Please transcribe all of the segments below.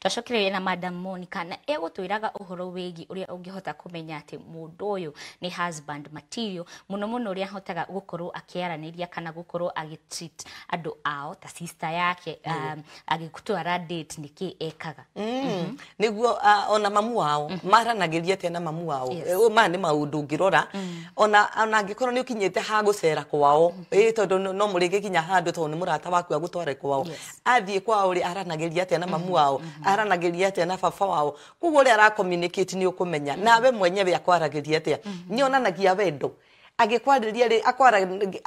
twacokereire na madam Monica na egutwiraga uhoro wegi uria ungihota kumenya ati mundu uyu ni husband material muno muno uria hotaga gukorwo akiaraniria kana gukorwo agitreat andu ao ta sister yake um, agikutwara date niki ekaga mm. mm -hmm. niguo uh, ona mamu wao mm. -hmm. maranagiria atia na mamu wao yes. e, ma ni maundu ngirora mm. ona ona angikorwo ni ukinyete ha gucera kwao mm -hmm. e, tondu no murigi kinya handu tondu ni murata waku agutware kwao yes. athie kwao ri aranagiria tena na mamu mhm. wao mm -hmm aranagiria atia na baba wao koguo ria communicate ni ukumenya mm. nawe mwenyewe akwaragiria atia mm-hmm. ni onanagia wendo agĩkwarĩria rĩ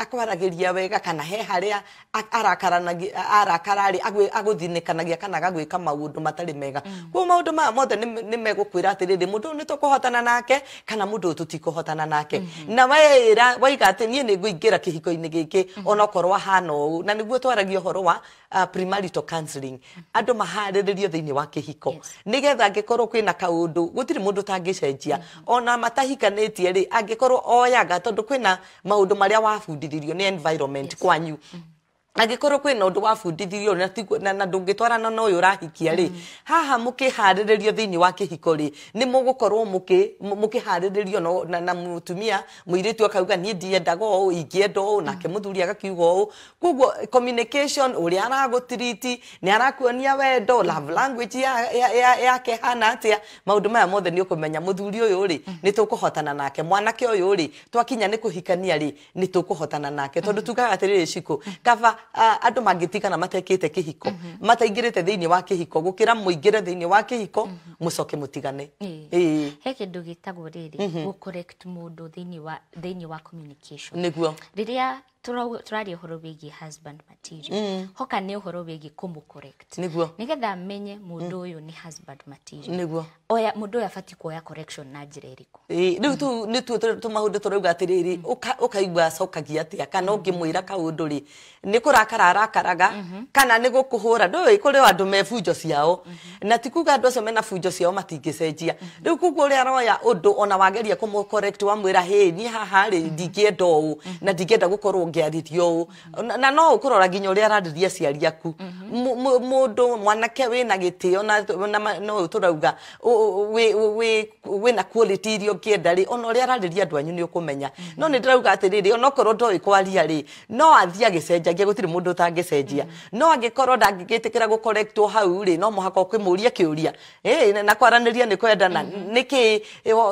akwaragĩria wega kana he haria harĩa arakara agwe agũthinĩkanagia kana agagwĩka maũndũ matari mega mm. koguo maũndũ ma mothe nĩ megũkwĩra atĩrĩrĩ mũndũ ũyũ nĩ tũkũhotana nake kana mũndũ ũyũ tũtikũhotana nake mm-hmm. na waĩra waiga atĩ ni nĩ ngũingĩra kihiko ini giki mm-hmm. ona korwa hano na nĩguo twaragia ũhoro wa uh, premarital counseling mm-hmm. andå maharä thä inä wa kä hiko nä getha angä korwo kwä na kaå ndå gå tirä må ndå tangä cenjia mm-hmm. ona matahikanä tie rä angä korwo oyaga tondå kwä na maå ndå marä a wabundithirio nä mm kwanyu mm-hmm angikorwo na undu wabundithirio na na ndungitwarana na uyu ũrahikia rĩ mm. haha mũkĩharĩrĩrio thĩinĩ wa kĩhiko rĩ nĩ mũgũkorwo mũkĩharĩrĩrio na mũtumia mũirĩtu akauga niĩ ndiendaga ũũ ingĩenda ũũ nake mm. mũthuri agakiuga ũũ koguo communication ũrĩa aragũtiriti nĩ arakuonia wendo mm. love language ya yake hana atĩa maũndũ maya mothe nĩ ũkũmenya mũthuri ũyũ rĩ nĩ tũkũhotana nake mwanake ũyũ rĩ twakinya nĩ kũhikania rĩ nĩ tũkũhotana nake tondũ tugaga atĩrĩrĩ cikũ kaba andå mangä tigana matekä te kä hiko mhm. mataingä rä te thä inä wa kä hiko gå kä ra må ingä re thä inä wa kä hiko må mhm. coke må tigane he kä ndå gä tagwo rä rä mhm. gå må ndå thä inä wa nä guo rä rä a turaria uhoro wigi husband material mm. hoka ni uhoro wigi kumu correct niguo nigetha menye mundu uyu mm. ni husband material niguo oya mundu uyu afati kuoya correction na njira iriku ä mm. rä mm. mm. ni tu tu tuo tå maå tårauga atä rä rä å kaigua cokagia atä a kana å ngä mwä ra kaå rä nä kå rakara arakaraga kana nä gå kå hå ra ndå ä kå rä andå me bunjo ciao mm-hmm. na tikuga andå acio mena bunjo ciao matingä cenjia mm-hmm. rä u koguo å rä a roya å ndå ona wageria kå wa mwä ra hä niä haharä mm-hmm. ndingä enda å na ndingä enda ngĩarithio na no ukurora ginya uri ararĩria ciari aku mundu mwanake na wĩna gĩtĩo no tũrauga na quality iria ũngĩenda ri ona uri ararĩria andũ anyu ni ukumenya no ni ndirauga ati ndĩrauga ona koro ndo ikwaria ri no athiĩ agĩcenjagia gutiri mundu utangicenjia no angĩkorwo ndangĩgĩtĩkĩra gũkorektwo hau ri no mũhaka kiuria eh na kwaranĩria nĩ kwendana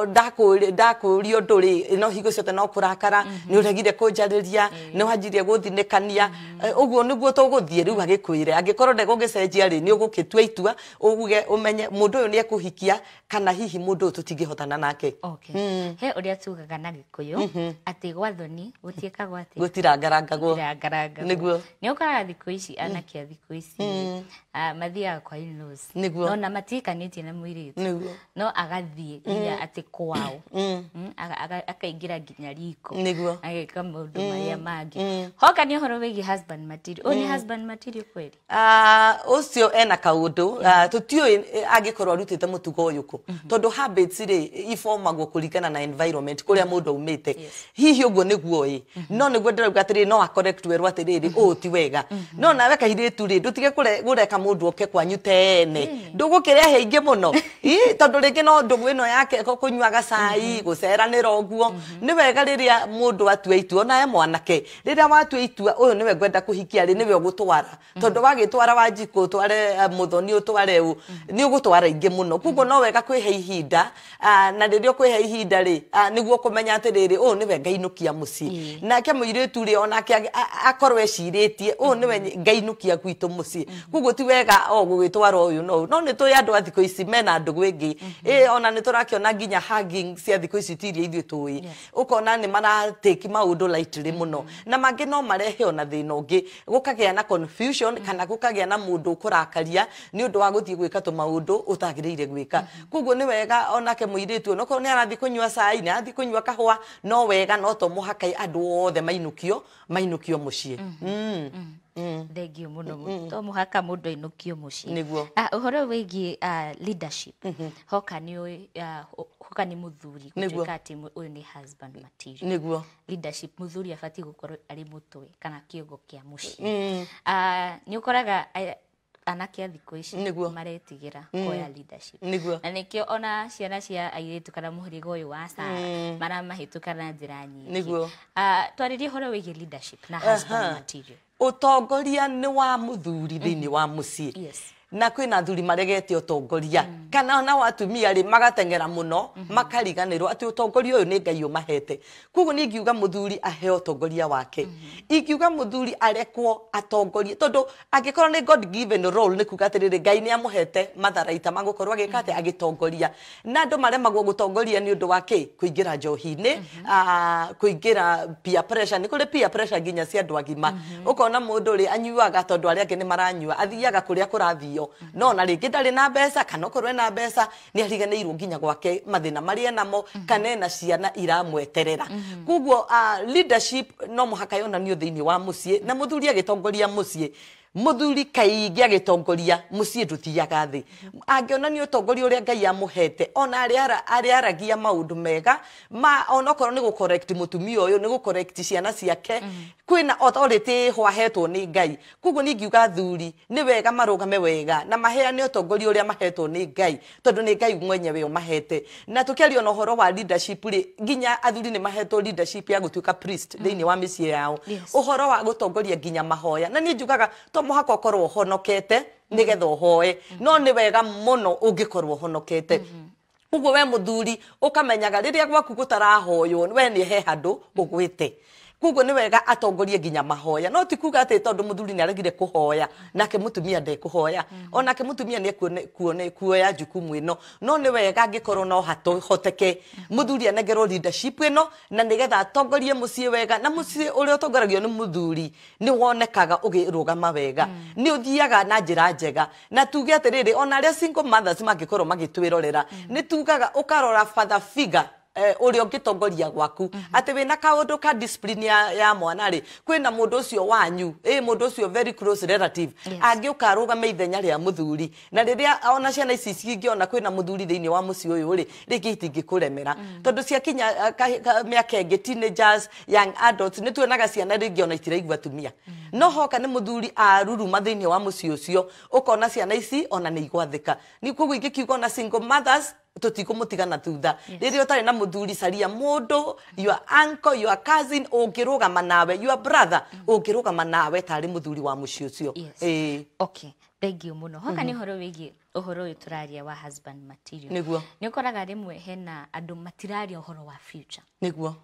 ndakuri ndakuri ndu ri no higo ciothe no kũrakara ni uregire kunjariria nä wanjirie gå thinä kania å eh, guo nä guo tå gå thiä rä u agä kwä re angä korwo ndegå gä cenjia rä nä å gå kä tua itua uge å menye må ndå å yå nä ekå hikia kana hihi må ndå å yå tå tingä hotana nake hmm. he å rä a tugaga na gä kå yå atä gwa thoni gå tiä atä gå tirangarangagwo nä guo nä å koraga thikå ici hmm. anake a thikå ici hmm. mathiaga kwa nä guo na tie na mwä rä tu no agathiä nginya atä kwao akaingä ra nginya riko agä ka maå ndå marä a mangä mm. hoka nä å horo wä giä husband nä mm. kweli ah uh, ena kaundu yeah. uh, ah, tutiũĩ eh, angĩkorwo arutĩte mũtugo ũyũ kũ mm -hmm. tondũ habits rĩ iformagwo kũringana na environment kũrĩa mm-hmm. mũndũ aumĩte yes. hihi ũguo nĩguo ĩ mm -hmm. no nĩguo ndĩrauga atĩrĩ no acorrect werwo atĩrĩrĩ mm -hmm. ũũ ti wega mm-hmm. no nawe kahirĩtu rĩ ndũtige gũreka mũndũ oke kwa kwanyu tene mm. ndũgũkĩrĩa hĩingĩ mũno tondũ rĩngĩ no ndũgũ ĩno yake kũnyuaga cai mm-hmm. gũceranĩra ũguo ni wega rĩrĩa mũndũ atua itua e mwanake mm rä rä a watua itua å yå nä we ngwenda kå hikia rä nä we å gå twara tondå mm-hmm. wagä twara wanjikå å tware eh, må thoni u mm-hmm. ni å gå twara ingä må no koguo no wega kwä he ihinda ah, na rä rä ah, mm. a å kwä he ihinda rä nä guo kå menya atä rä rä å yå nä kia må ciä nake må irä tu rä onake akorwo ecirä tie å yå nä we mm-hmm. ngainå kia gwitå må ciä koguo ti wega o gå gwä twara å yå no no nä tå andå a thikå ici mena andå gwä ngä ä ona nä tå rakä nginya cia thikå ici ti iria ithuä tå ä å kona nä marateki maå ndå rä må no na mangä no marehe ona thä na å ngä gå kagä na confusion mm. kana gå kagä na må ndå kå rakaria nä å ndå wa gå thiä gwä ka tå maå ndå å tagä rä ire gwä ka mm-hmm. koguo nä wega onake må irä tu onakorwo nä arathiä kå nyua cai nä arathiä kå nyua kahå no wega no to må haka andå othe mainukio mainukio må ciä mm-hmm. mm. mm-hmm. mm. thengio må no to må haka må ndå ainukio må ciä å ah, horo wä giä ah, hoka nä koka ni må thuri ati uyu ni husband material niguo leadership må thuri abatiä gå korwo arä kana kä ongo kä a må ciä mm. uh, ah, nä å koraga anake a thikå ici maretigä ra mm. koya leadership na nikio ona ciana cia airä kana må hä rä ga å yå wa cara mm. maramahä tå na njä ra nyingä uh, ah, twarä horo wä leadership na husband material å ni wa må thuri wa må yes na kwina athuri maregete utongoria kana ona watumia rĩ magateng'era mũno mhm. makariganĩrwo atĩ ũtongoria ũyũ nĩ ngai ũmahete koguo nĩ ingiuga mũthuri aheo ũtongoria wake mhm. ingiuga mũthuri arekwo atongorie tondũ angĩkorwo nĩ god given role nĩ kuga atĩrĩrĩ ngai nĩ amũhete matharaita magũkorwo agĩka atĩ mhm. agĩtongoria na andũ mare gũtongoria nĩ ũndũ wa kĩ kũingĩra njohi-inĩ kũingĩra peer pressure nĩ kũrĩ peer pressure nginya cia andũ agima ũkona mũndũ rĩ anyuaga tondũ arĩa angĩ nĩ maranyua athiaga kũrĩa kũrathio cio no na ngä ndarä na mbeca kana korwo ena mbeca nĩ ariganĩirwo nginya gwake mathĩna marĩa enamo mhm. kana ena ciana iramweterera mhm. kuguo no ah, leadership no yonanio thä inä wa ciä na mũthuri agĩtongoria mũciĩ muthuri kaingia gitongoria mucii ndutiaga thi angiona ni utongoria uria ngai amuhete ona aria aragia maundu mega ma ona onokorwo ni gucorrect mutumia uyu ni gucorrect ciana ciake mm-hmm. kwina authority hwahetwo ni ngai koguo ni ngiuga thuri ni wega marugame wega na ni utongoria uria mahetwo ni ngai tondu ni ngai mwenye we umahete na tukiaria ona uhoro wa leadership ri ginya athuri ni mahetwo leadership ya gutuika priest mm-hmm. thiini wa micii yao uhoro wa gutongoria ginya mahoya na ni njugaga to to muhaka ukorwo uhonokete nigetha uhoe no ni wega muno ungikorwo honokete koguo we muthuri ukamenyaga riria gwaku gutarahoywo we ni he handu ugwite mm -hmm koguo nä wega atongorie nginya mahoya no ti kuga atä tondå må thuri nä aregire kå hoya nake må tumia ndekå hoya mm. onake må tumia nä kuoya njukumu ä no no nä wega angä korwo no hoteke må mm-hmm. thuri anengerwo ä no na nä getha atongorie må ciä wega na må ciä å rä a ũtongoragio nä må thuri nä wonekaga å gä rå gama wega mm. nä å thiaga na njä ra njega na tuge atä rä rä ona arä a mangä korwo magä twä rorera mm. nä tugaga å karora father uri eh, ungitongoria gwaku mhm. ati wina kaundu ka discipline ya, ya mwana ri kwina mundu ucio wanyu eh mundu ucio very close relative yes. angiuka arugame ithenya ria muthuri na riria ona ciana ici cingiona kwina muthuri thiini wa muci uyu ri ringi itingikulemera mm. tondu ciakinya eh, miaka ingi teenagers young adults ni tuonaga ciana ringi ona itiraigua tumia mm. no hoka ni muthuri aruru thiini wa muci ucio ukona ciana ici ona ni igwathika ni koguo ingikiuga ona single mothers tå tigå må tigana thutha rä rä a å tarä na må thuri caria må ndå å ngä rå gama nawe å ngä rå gama nawe tarä må thuri wa må ciä å cio thengio må no hoka mm-hmm. nä å horo wä giä å horo å yå tå raria wa nä guo nä å koraga rä mwe hena andå matiraria å horo wa nä guo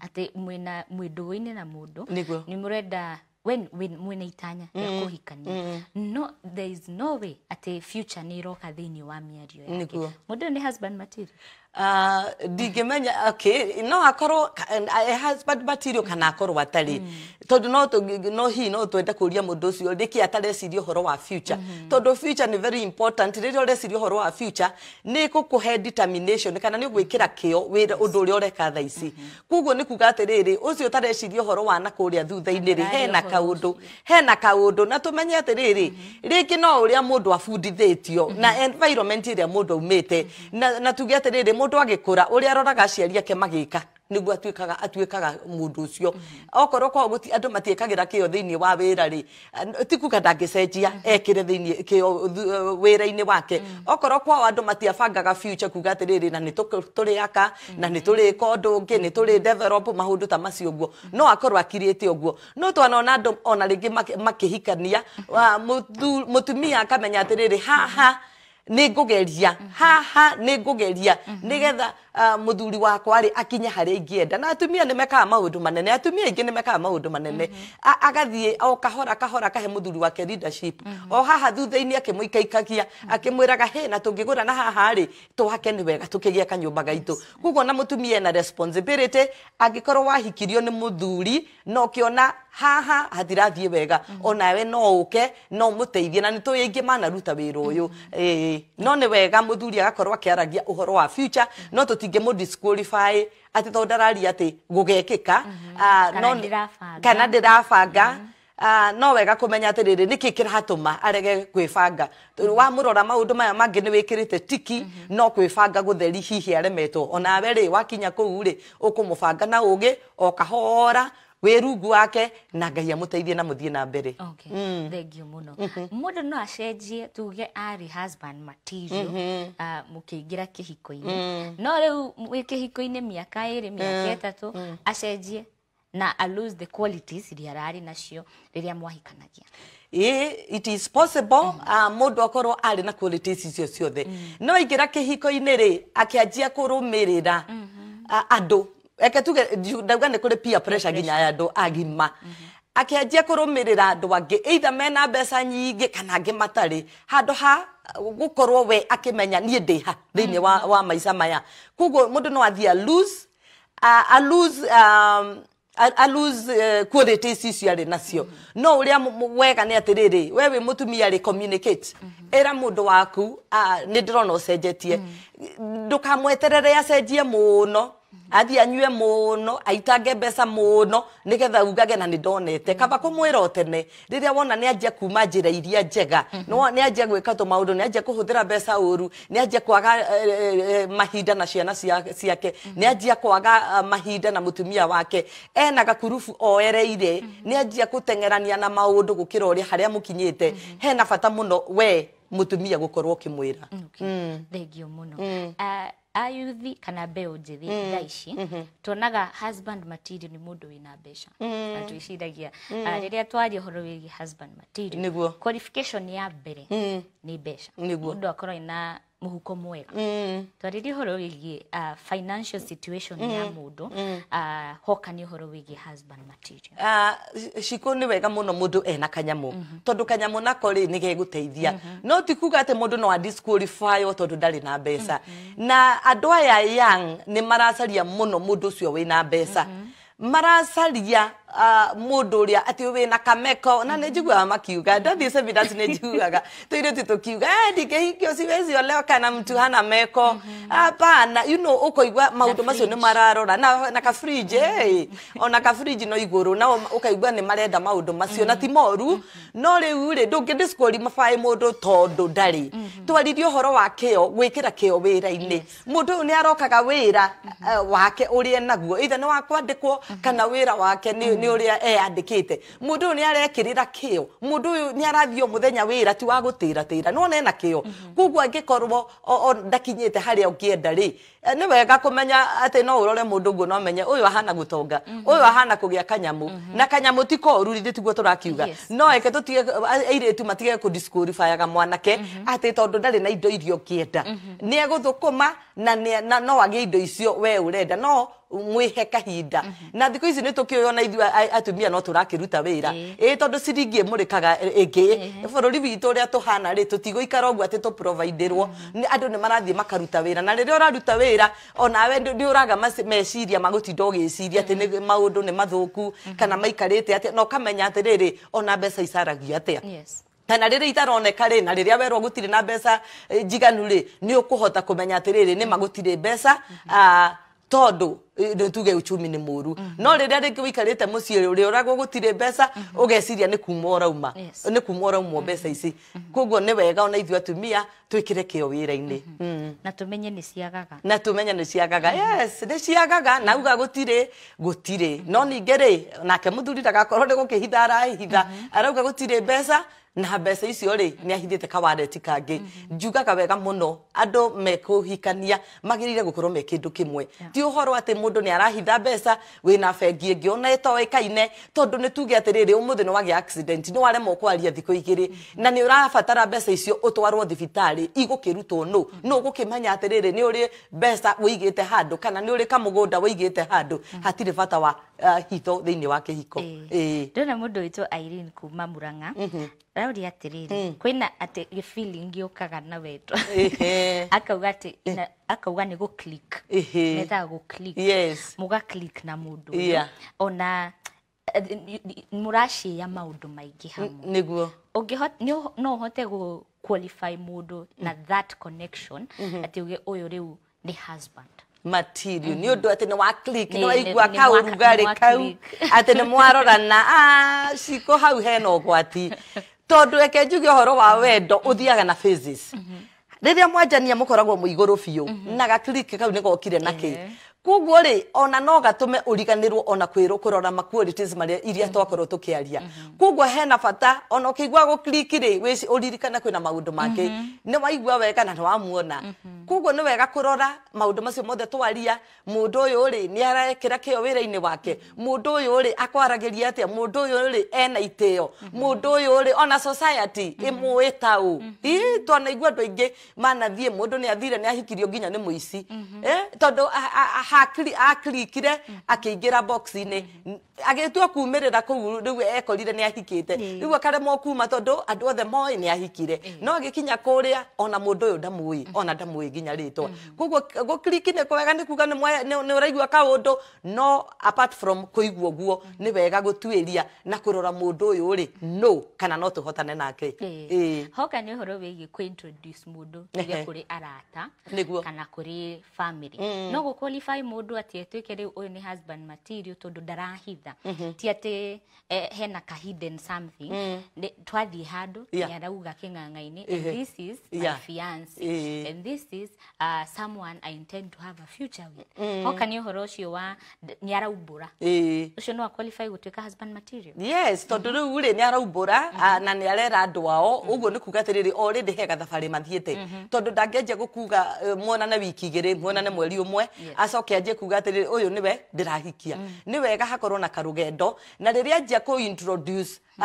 atä mwä ndå inä na må ndå nä må renda when when mwina itanya mm. ya kuhikania mm. no there is no way at a future ni roka thini wa miario yake mundu ni husband material uh, ah, ndingimenya okay no akorwo uh, husband material kana akoro watari mm. tondu no no hi no twende kuria mudu ucio ndiki atare atareciria horo wa future mm -hmm. tondu future ni very important ore ureciria horo wa future ni ku ku head determination kana ni gwikira kio wira undu uria ureka tha ici mm -hmm. kuguo ni kuga atiriri ucio tare utareciria horo wa na kuria thutha-ini ri hena kaundu hena kaundu na tumenye atiriri rĩngĩ no ũrĩa mũndũ abundithĩtio na mhm. environment ĩrĩa mũndũ aumĩte na tuge atiriri mũndũ agikura ũrĩa aroraga ciari ake magika kaga atuikaga atuikaga mundu ucio okorwo kwa guti andu matiekagira thä thiini wa wira ri tikuga ndangicenjia mm. ekire thiini kio wira-ini wake mm. okorwo kwao andu matiabangaga future rä atiriri na aka na niturika undu ungi nituridevelop mm. maundu ta macio guo no akorwo akirite guo no twanona andu ona ringi makihikania mutumia akamenya atiriri haha nä ngå geria mm-hmm. haha nä ngå geria mm-hmm. nä getha ah, må thuri wakwa rä akinye harä a ingä enda na atumia nä mekaga maå ndå manene atumia aingä nä mekaga maå ndå manene mm-hmm. agathiä o kahora kahora kahe må thuri wake leadership o haha thutha-inä akä må ikaikagia akä mwä raga hä na tå ngä gå ra na haha rä twake nä wega tå kä gä a kanyå mba gaitå koguo na må tumia ena responsibility angä korwo wahikirio nä må thuri na å kä ona haha hatirathiä wega onawe no å ke no må teithie na nä tå ä aingä manaruta wä ra å yå no nä wega må thuri agakorwo akä aragia å horo wa future no tå tingä må disqualify atä tondå ndararia atä gå gekä ka mhm. ah, kana ndä rabanga Uh, no wega kå menya atä rä rä nä kä kä ratå ma arege gwibanga mm. wa maå ndå maya mangä nä wä kä rä te tiki mhm. no kwä banga gå theri hihi aremetwo onawe rä wakinya kå å kå må banga na å gä okahora rungu wake na ngai amuteithie na muthie na mbere okay. mm. thengio muno mm mm-hmm. no acenjie tuge ari husband ingä ra kä uh, mukiingira kihiko-ini mm. no riu wi kihiko-ini miaka iri miaka itatu mm. mm. acenjie na a lose the qualities iria arari nacio riria mwahikanagia it is possible mm ah, akorwo ari na qualities icio ciothe ra mm. kä no inä rä akä ri akianjia kurumirira mä mm-hmm. rä ra ah, andå eke tuge ndauga nä kå rä pia pressure nginya ya andå agima mm-hmm. akäanjia kå rå mä rä ra andå angä eitha mena mbeca nyingä kana angä matarä handå ha gå we akimenya niä ndä ha thä inä wa, mm-hmm. wa maica maya koguo må ndå no athiä a lose, a lose, um, uh, quality ici icio arä nacio mm-hmm. no å rä a wega nä atä rä rä we wä må tumia rä ä ra må ndå waku nä ndä rona å cenjetie ndå kamweterere acenjie må no athi anyue muno aitange mbeca muno nigetha ugage na nindonete kaba kumwira tene riria wona ni anjia kuma njira iria njega mhm. no ni anjia gwika tu maundu ni anjia kuhuthira mbeca uru ni anjia kwaga eh, eh, eh, mahinda na ciana ciake mhm. ni anjia kwaga mahinda na mutumia wake ena gakurubu oereire mhm. ni anjia gutengerania na maundu gukira uria haria mukinyite hena bata muno we mutumia gukorwo kimwira mm, mm. thengiå må no mm ayuthi kana mbeu njä mm. thaa ici mm -hmm. tuonaga husband material ni mundu wina mbeca mm. na twiciragia riria mm. uh, rä a twaria husband material niguo qualification ya mbere mm. ni mbeca ndå akorwo ina muhuko mwega mm. twarĩrie ũhoro wĩgiĩ uh, financial situation mm. ya mũndũ mm. uh, hoka ni horo wigi husband material uh, shiko ni wega muno mũndũ ena kanyamu mm -hmm. tondũ kanyamũ nako rĩ nĩ gegũteithia mm -hmm. no ti ate atĩ mũndũ no adisqualify tondũ ndarĩ na besa mm -hmm. na andũ aya young nĩ maracaria mũno mũndũ ũcio na besa mm -hmm. maracaria Ah, mundu uria ati wi na kameko na ni njiguaga makiuga ndathi seminars ni njiguaga tuiritu tukiuga eh, ndingihikio siwezi olewa kana mtu hana meko mm-hmm. hapana you know ukoigua maundu macio ni mararora na na kafrije eh, mm-hmm. ona kafrije no iguru na ukaigua ni marenda maundu macio na ti mm-hmm. moru no riu ri ndungindiscori mabai mundu tondu ndari twaririe uhoro wa kio gwikira kio wira-ini mundu uyu ni arokaga wira eh, wake uria e naguo ithe ni wakwandikwo kana wira wake ni nä å rä a andä kä te må ndå å yå nä arekä rä ra kä o må ndå å yå nä arathiä må thenya wä ra ti wa gå tä ra tä ra nona ena kä o koguo angä korwo ndakinyä te harä a å ngä enda rä Eh, nä wega kå menya atä no å rore må ndå ngå no menye å yå ahana gå tonga å mhm. yå ahana kå gä a kanyamå mhm. na kanyamå ti koru rithä tiguo tå rakiuga no eke tå tige airä tu matige kå mwanake mhm. atä tondå ndarä na indo irio å kä enda nä egå thå kå ma na no agä indo icio we å renda no mwihe kahinda na thikå ici nä tå kä å ona ithuä atumia no tå rakä ruta wä ra ä tondå ciringi ä må rä kaga ä ngä bå rå ri witå å rä a tå hana rä tå tigå ikara å guo atä tå andå nä marathiä makaruta wä ra na rä rä a å raruta wä wira onawe uraga meciria magutinda ugiciria ati mm. maundu ni mathuku mm-hmm. kana maikarite no na ati riri ona mbeca icaragia atia yes kana rä rä itaroneka rä na rä rä a werwo gå tirä na mbeca eh, njiganu rä nä å kå hota kå menya atä rä rä nä magå tirä mbeca mm-hmm. ah, tondu tuge uchumi ni muru må mhm. ru no riria ringi wikarite mucii uri uragwo gutire mbeca mm -hmm. ugeciria ni kuma urauma yes. ni kuma uraumwo mbeca mm -hmm. ici mhm. koguo ni wega ona ithu atumia twikire kio wira-ini mhm. na tumenye ni ciagaga na tumenye ni ciagaga yes ni ciagaga nauga gutire gutire no ningä rä nake muthuri ndagakorwo ni gukihitha arahitha arauga gutire mbeca na mbeca icio rä nä ahithä te kawareti kangä mhm. njugaga wega må no andå mekå hikania magä rä ire gå korwo me kä ndå kä mwe ti å horo atä må ndå nä arahitha mbeca wä na bengi ä ngä ona ä kaine tondå nä tuge atä rä rä å må thä nä wagä nä waremwo kwaria thikå igä rä mhm. na nä å rabatara mbeca icio å twarwo thibitarä igå kä rutwo no mhm. no gå kä menya atä rä rä nä å rä mbeca wä igä te handå kana nä å rä kamå gå nda wä igä te handå hatirä bata wa uh, hitho thä inä wa kä hiko ndona må ndå wä two kuma muranga rauri atiriri mm. kwina ati gä feeling gä kaga na wendo akauga atä eh. akauga ni go click methaga go click yes. muga click na mudu ndå yeah. ona eh, må racä a maå ndå maingä hamwe guo no hote go qualify mudu ndå hmm. na that connection mm -hmm. atä uge å yå ni husband material mm -hmm. ati ni wa click nä wa nä waigua kaå rugarä kau atä nä mwarorana shiko ah, hau hena å gwati tondå reke njuge å horo wa wendo å thiaga na rä mm-hmm. rä a mwanjania må koragwo må igå rå biå mm-hmm. na gakiriki kau nä gokire kä koguo rä ona no gatume uriganirwo ona ona kurora rora marä iria mm-hmm. twakorwo tukiaria kä aria mm-hmm. koguo hena bata ona å kä click ri rä uririkana kwina maundu make mm-hmm. ni waigua wega na nä wamuona koguo ni wega kurora maundu macio mothe twaria mundu uyu ri ni arekira nä arekä ra wake mundu uyu ri akwaragiria atia mundu uyu ri ena iteo mundu uyu ri å yå rä ona ä må ä ta å twanaigua andå aingä manathiä må ndå nä athire ni ahikirio nginya ni muici eh tondu akirikire akiingira box-inä agätua kumärä kå u rä u ekorire nä ahikä te rä u akaremwo kuma tondå andå othe moä nä ahikire no agä kinya kå rä a ona må ndå å yå ndamå ona ndamå nginya rä twa koguo gå kiriki nä kwega nä kuga nä å raigua kaå ndå no apart from kå igua guo nä wega gå tuä ria na kurora rora må ndå no kana no tå hotane nake hoka nä å horo wä giä kå må ndå rä kå rä arata kana kuri family mm. no no gå why mundu ati etuike riu uyu ni husband material tondu ndarahitha mm -hmm. ti ati eh, hena ka hidden something twathi mm. twathii handu yeah. arauga king'ang'aini uh and this is my fiance eh. and this is uh, someone i intend to have a future with mm. how can you uhoro ucio wa ni araumbura ucio eh. no qualify gutuika husband material yes tondu mhm. riu ri ni araumbura mhm. ah, na ni arera andu ao uguo mhm. ni kuga atiriri already he gathabarä mathiete te tondå ndangä anjia gå kuga eh, wiki igä rä na mweri umwe mwe acoke njoke anjie kuga atiriri uyu niwe ndirahikia mm. nä wega hakorwo na karugendo na riria anjia å introduce rä rä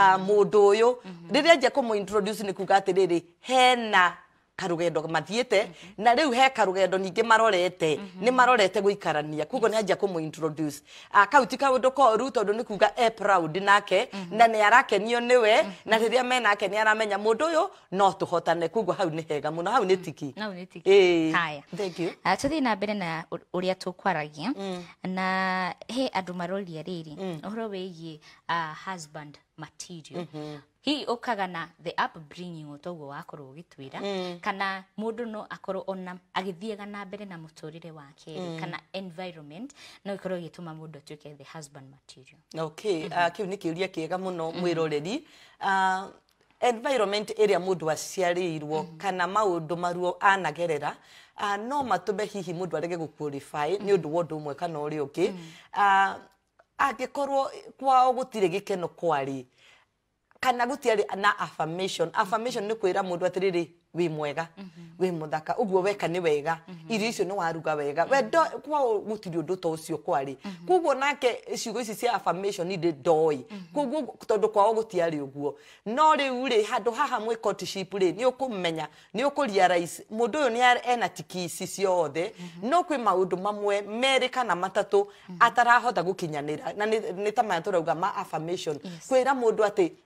a anjia kå introduce ni kuga rä hena karugendo mathiete mm -hmm. na riu he karugendo ningi marorete mm -hmm. ni marorete guikarania kugo yes. ni anjia kumu introduce akauti ah, ko koru tondu ni kuga e proud nake mm -hmm. na ni arake arakenio niwe mhm. na riria menake ni aramenya mundu uyu no tuhotane kugo hau ni hega muno hau ni tiki nau ni tiki haya thank you uh, ah, tuthii na bene na uria tukwaragia mm. na he andu maroria riri mm. uhoro wegi uh, ah, husband material mm -hmm hihi ukaga na the upbringing utoguo wakorwo ugitwira mm. kana mundu no akorwo ona agithiaga na mbere na muturire wake mm. kana environment no ikorwo igituma mundu atuike the husband material okay mm -hmm. uh, ah, kiu ni kiuria kiega muno mwiroreri mm-hmm. uh, ah, environment ĩrĩa mũndũ aciarĩirwo mm -hmm. kana maũndũ maruo anagerera uh, no me hihi ndå arege gå mm -hmm. nĩ mm-hmm. ũndũ wa ũndũ ũmwe kana å ũngĩ mm -hmm. uh, angĩkorwo kwao gä keno kwarä kana gutiari na affirmation affirmation ni kwira mundu atiriri wi mwega mhm. wi muthaka uguo weka ni wega mhm. irio icio ni waruga wega we mhm. do kwao gutiri ndu to ucio kwari kuguo nake ciugo ici cia affirmation ni ndoi kuguo tondu kwa kwao gutiari uguo no riu ri handu haha mwe courtship ri ni ukumenya ni ukuria ukuriarize mundu uyu ni ena tiki tikisi ciothe no kwi maundu mamwe meri kana matatu atarahota gukinyanira na ni ta maya turauga ma affirmation kwira mundu ati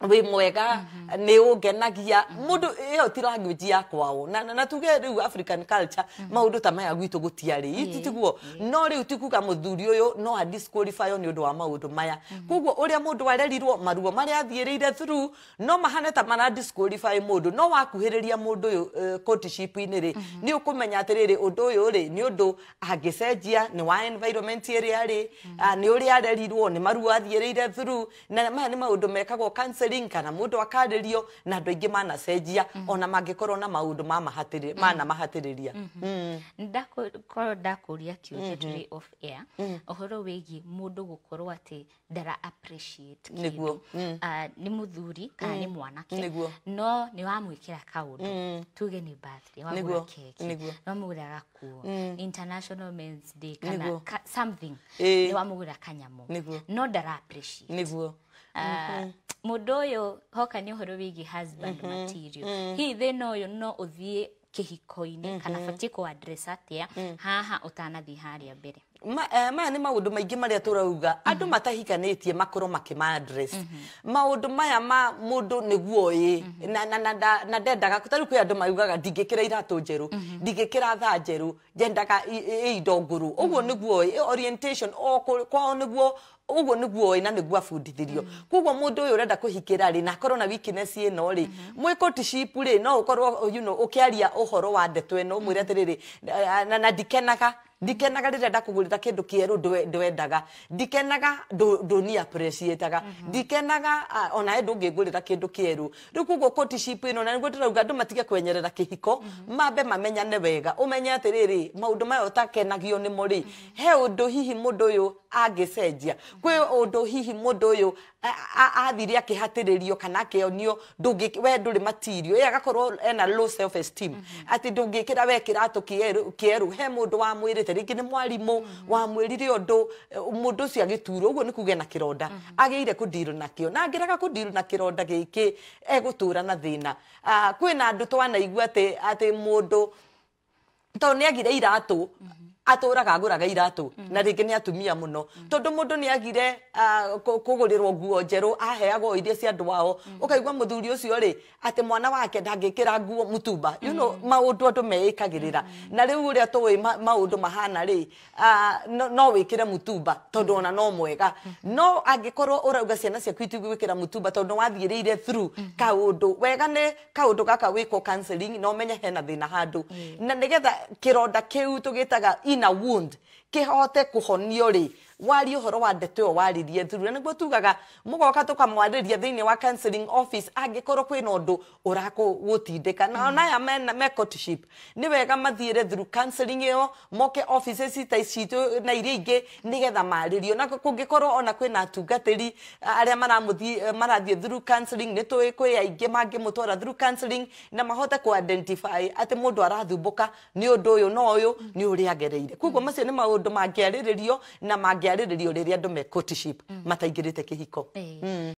wi mwega mhm. nä å ngenagia må mhm. ndå ä yo ti language yakwao na, na, na tuge rä u african culture mhm. maå ndå ta maya gwitå gå tiarä tiguo no rä u tikuga må thuri å yå no adisqualifyo nä å ndå wa maå ndå maya koguo å rä a må ndå arerirwo maruo marä a athiä rä ire through no mahane ta maradisqualify må ndå no wakuhä rä ria må ndå å yå courtship-inä rä nä å kå menya atä rä rä å ndå å yå rä nä å ndå angäcenjia nä wa environment ä rä a rä nä å rä arerirwo nä maruo athiä rä ire through na maya nä maå ndå mekagwo kana mundu akaririo na andu aingi manacenjia mhm. mhm. mhm. mm -hmm. ona mangikorwo na maundu mamahatirire mana mahatiriria ndakorwo ndakuria kiuge turi of air uhoro wegi mundu gukorwo ati ndara appreciate niguo mm. ah, ni muthuri kana ni mm. mwanake niguo no ni wamwikira kaundu mm. tuge ni birthday wagura keki wamugura gakuo international men's day kana something eh. ni wamugura kanyamu no ndara appreciate niguo ah, Mm hmm mudoyo uyu hoka ni uhoro wigi husband mm -hmm. material mm -hmm. hii thina uyu no uthie thiä kä mm -hmm. kana batiä kå address atia mm -hmm. haha utanathii haria mbere Eh, maya nä maå ndå maingä marä a tå rauga andå mhm. matahikanä tie makorwo makä maå ndå maya ma må ndå nä guo na ndendaga tarä u kwä andå maugaga ndingä kä ra iratå njerå mhm. ndingä kä ra thaa njerå ndendaga ä indo ngå å mhm. guo nä guo kwao nä guo uguo niguo na niguo abundithirio mm -hmm. koguo mundu uyu urenda kuhikira ri na akorwo na weakness ino ri mwikotiship mm -hmm. ri no ukorwo you know ukiaria uhoro wa ndeto ino mwire atiriri na, na, na ndikenaga ndikenaga rä rä a ndakågårä ta kä ndå kä erå ndwendaga ndikenaga ndåniaga mhm. ndikenaga onae ndå ngä ngå rä ra kä ndå kä erå rä u koguo ä no na nä guo ndä rauga andå matige kwenyerera kä hiko mhm. mambe mamenyane wega å menye atä rä rä maå ndå maya å takenagio nä mo rä mhm. he å ndå hihi må ndå å yå angicenjia kwä å ndå hihi må ndå å yå athire akä hatä rä rio kana akä onio we ndå rä matirio ä agakorwo ena atä ndå ngä kä ra we kä ratå kä erå he må ndå wamwä rä te rä ngä nä mwarimå mm-hmm. wa mwä rire å ndå må ndå å cio agä turwo å guo nä kuge na kä ronda mm-hmm. agä ire kå ndirå nakä o na angä rega kå ndirå na kä ronda gä kä egå tå ra na thä na kwä na andå twanaigua atä må ndå tondå nä agire iratå mm-hmm aturaga aguraga iratu na ringi ni atumia muno tondu mundu ni agire kugurirwo nguo njeru aheagwo iria cia andu ao ukaigua muthuri ucio ri ati mwana wake ndangikira nguo mutumba you know maundu andu meikagirira na riu uria tuwi maundu mahana ri no wikire mutumba tondu ona no mwega no angikorwo urauga ciana ciaku itigwikira mutumba tondu wathiirire through kaundu wega ni kaundu gaka wikwo counseling no menye hena thina handu na nigetha kironda kiu tugitaga in a wound ke hote kuhonioli. warie horo wa ndeto yo waririe thurura niguo tugaga mugoka tukamwarĩria thĩinĩ wa counseling office angĩkorwo kwĩna ũndũ ũrakũgũtindĩka na onaya mm. mecotship nĩ wega mathiĩre through counseling ĩyo moke offices ta citũ na iria ingĩ nĩgetha marĩrio na kũngĩkorwo ona kwĩna atungatĩri arĩa marathiĩ through counseling nĩ tũĩ kwĩ aingĩ mangĩmũtwara through counseling na mahote kũidentify atĩ mũndũ arathumbũka nĩ ũndũ ũyũ na ũyũ nĩ ũrĩa agereire koguo macio nĩ maũndũ mangĩarĩrĩrio na mangĩ ingĩarĩrĩrio rĩrĩa andũ me courtship mm. mataingĩrĩte kĩhiko